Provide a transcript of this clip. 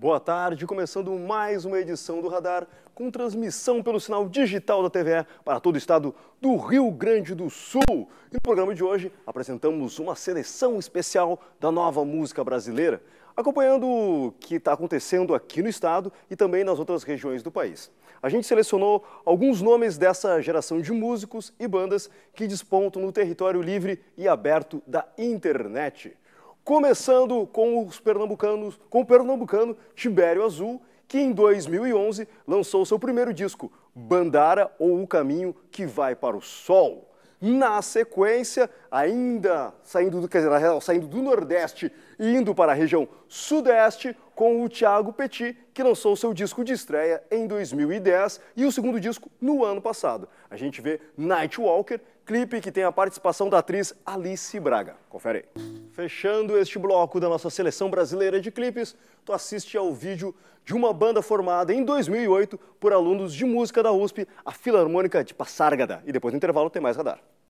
Boa tarde, começando mais uma edição do Radar, com transmissão pelo sinal digital da TVE para todo o estado do Rio Grande do Sul. E no programa de hoje apresentamos uma seleção especial da nova música brasileira, acompanhando o que está acontecendo aqui no estado e também nas outras regiões do país. A gente selecionou alguns nomes dessa geração de músicos e bandas que despontam no território livre e aberto da internet começando com os pernambucanos, com o pernambucano Tibério Azul, que em 2011 lançou seu primeiro disco, Bandara ou O Caminho que Vai para o Sol. Na sequência, ainda saindo do, quer dizer, real, saindo do Nordeste e indo para a região Sudeste, com o Thiago Petit, que lançou seu disco de estreia em 2010 e o segundo disco no ano passado. A gente vê Nightwalker, clipe que tem a participação da atriz Alice Braga. Confere aí. Fechando este bloco da nossa seleção brasileira de clipes, tu assiste ao vídeo de uma banda formada em 2008 por alunos de música da USP, a Filarmônica de Passárgada. E depois do intervalo tem mais radar.